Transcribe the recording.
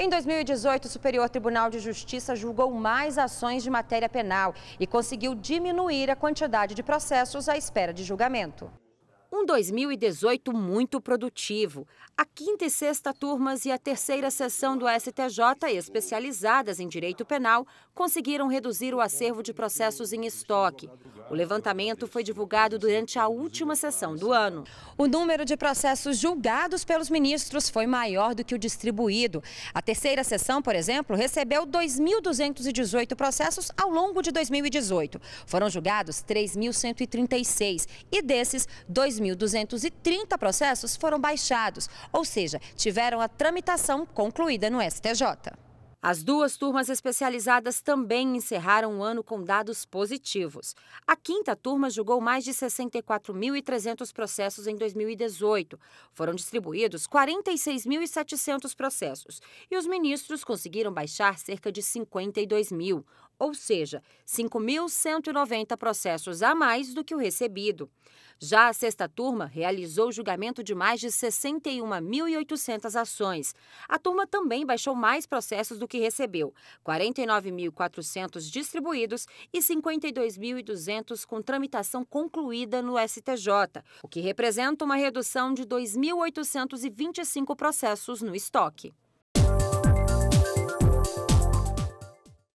Em 2018, o Superior Tribunal de Justiça julgou mais ações de matéria penal e conseguiu diminuir a quantidade de processos à espera de julgamento. Um 2018 muito produtivo. A quinta e sexta turmas e a terceira sessão do STJ, especializadas em direito penal, conseguiram reduzir o acervo de processos em estoque. O levantamento foi divulgado durante a última sessão do ano. O número de processos julgados pelos ministros foi maior do que o distribuído. A terceira sessão, por exemplo, recebeu 2.218 processos ao longo de 2018. Foram julgados 3.136 e desses, 2 2.230 processos foram baixados, ou seja, tiveram a tramitação concluída no STJ. As duas turmas especializadas também encerraram o ano com dados positivos. A quinta turma julgou mais de 64.300 processos em 2018. Foram distribuídos 46.700 processos e os ministros conseguiram baixar cerca de 52 mil, ou seja, 5.190 processos a mais do que o recebido. Já a sexta turma realizou o julgamento de mais de 61.800 ações. A turma também baixou mais processos do que recebeu, 49.400 distribuídos e 52.200 com tramitação concluída no STJ, o que representa uma redução de 2.825 processos no estoque.